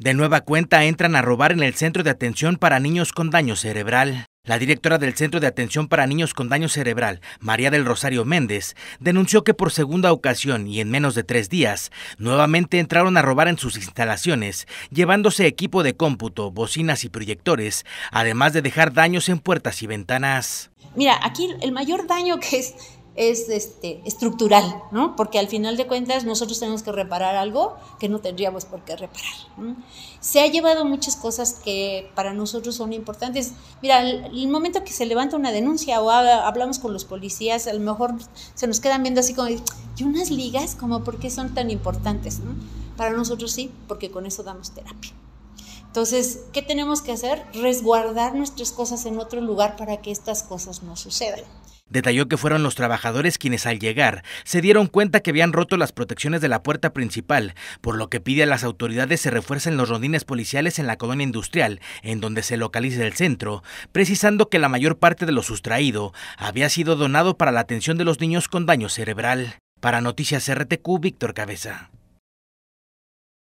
De nueva cuenta entran a robar en el Centro de Atención para Niños con Daño Cerebral. La directora del Centro de Atención para Niños con Daño Cerebral, María del Rosario Méndez, denunció que por segunda ocasión y en menos de tres días, nuevamente entraron a robar en sus instalaciones, llevándose equipo de cómputo, bocinas y proyectores, además de dejar daños en puertas y ventanas. Mira, aquí el mayor daño que es es este, estructural, ¿no? Porque al final de cuentas nosotros tenemos que reparar algo que no tendríamos por qué reparar. Se ha llevado muchas cosas que para nosotros son importantes. Mira, el, momento que se levanta una denuncia o hablamos con los policías, a lo mejor se nos quedan viendo así como, ¿y unas ligas? Como, ¿por qué son tan importantes? Para nosotros sí, porque con eso damos terapia. Entonces, ¿qué tenemos que hacer? Resguardar nuestras cosas en otro lugar para que estas cosas no sucedan. Detalló que fueron los trabajadores quienes al llegar se dieron cuenta que habían roto las protecciones de la puerta principal, por lo que pide a las autoridades se refuercen los rondines policiales en la colonia industrial, en donde se localiza el centro, precisando que la mayor parte de lo sustraído había sido donado para la atención de los niños con daño cerebral. Para Noticias RTQ, Víctor Cabeza.